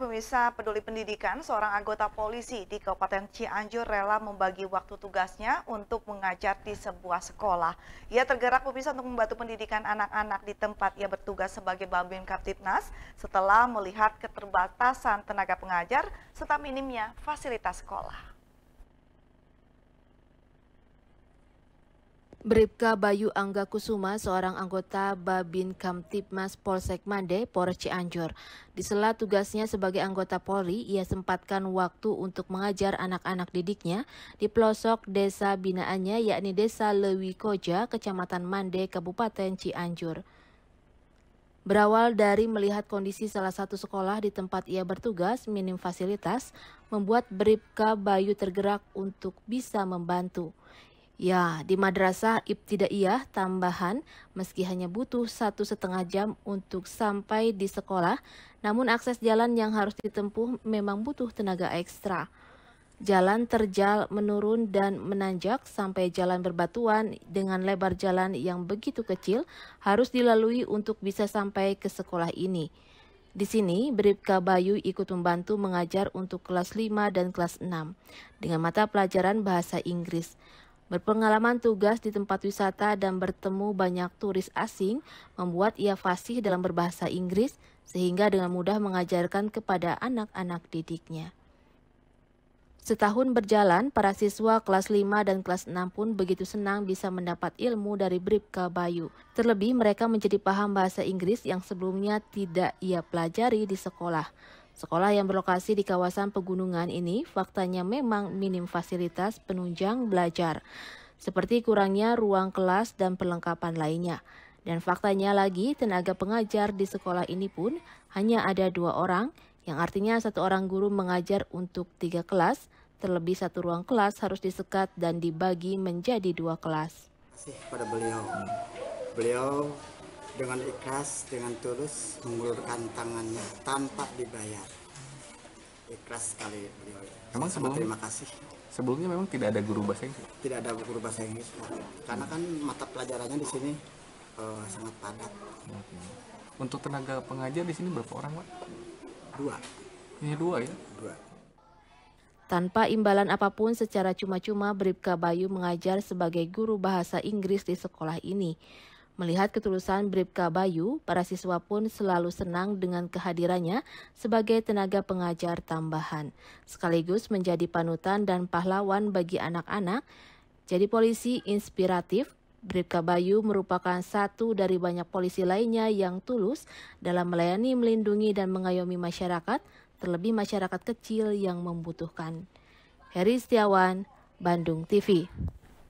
Pemirsa Peduli Pendidikan, seorang anggota polisi di Kabupaten Cianjur rela membagi waktu tugasnya untuk mengajar di sebuah sekolah. Ia tergerak pemirsa untuk membantu pendidikan anak-anak di tempat ia bertugas sebagai Babin Kaptipnas setelah melihat keterbatasan tenaga pengajar serta minimnya fasilitas sekolah. Bribka Bayu Angga Kusuma, seorang anggota Babin Kamtipmas Polsek Mande, Polres Cianjur. Di sela tugasnya sebagai anggota Polri, ia sempatkan waktu untuk mengajar anak-anak didiknya di pelosok desa binaannya yakni Desa Lewi Koja, Kecamatan Mande, Kabupaten Cianjur. Berawal dari melihat kondisi salah satu sekolah di tempat ia bertugas minim fasilitas, membuat Bribka Bayu tergerak untuk bisa membantu. Ya, di madrasah ibtidaiyah tambahan meski hanya butuh satu setengah jam untuk sampai di sekolah, namun akses jalan yang harus ditempuh memang butuh tenaga ekstra. Jalan terjal menurun dan menanjak sampai jalan berbatuan dengan lebar jalan yang begitu kecil harus dilalui untuk bisa sampai ke sekolah ini. Di sini, Bribka Bayu ikut membantu mengajar untuk kelas 5 dan kelas 6 dengan mata pelajaran bahasa Inggris. Berpengalaman tugas di tempat wisata dan bertemu banyak turis asing membuat ia fasih dalam berbahasa Inggris sehingga dengan mudah mengajarkan kepada anak-anak didiknya. Setahun berjalan, para siswa kelas 5 dan kelas 6 pun begitu senang bisa mendapat ilmu dari bribka Bayu. Terlebih mereka menjadi paham bahasa Inggris yang sebelumnya tidak ia pelajari di sekolah. Sekolah yang berlokasi di kawasan pegunungan ini faktanya memang minim fasilitas penunjang belajar, seperti kurangnya ruang kelas dan perlengkapan lainnya. Dan faktanya lagi, tenaga pengajar di sekolah ini pun hanya ada dua orang, yang artinya satu orang guru mengajar untuk tiga kelas, terlebih satu ruang kelas harus disekat dan dibagi menjadi dua kelas. Sih pada beliau, beliau dengan ikhlas, dengan tulus mengulurkan tangannya tanpa dibayar. Ikhlas sekali beliau. Memang sebelum, terima kasih. Sebelumnya memang tidak ada guru bahasa Inggris. Tidak ada guru bahasa Inggris, karena kan mata pelajarannya di sini uh, sangat padat. Untuk tenaga pengajar di sini berapa orang, Pak? Dua. Ini iya, dua ya? Dua. Tanpa imbalan apapun secara cuma-cuma Bribka Bayu mengajar sebagai guru bahasa Inggris di sekolah ini. Melihat ketulusan Bribka Bayu, para siswa pun selalu senang dengan kehadirannya sebagai tenaga pengajar tambahan, sekaligus menjadi panutan dan pahlawan bagi anak-anak. Jadi polisi inspiratif, Bribka Bayu merupakan satu dari banyak polisi lainnya yang tulus dalam melayani, melindungi, dan mengayomi masyarakat, terlebih masyarakat kecil yang membutuhkan. Heri Setiawan, Bandung TV.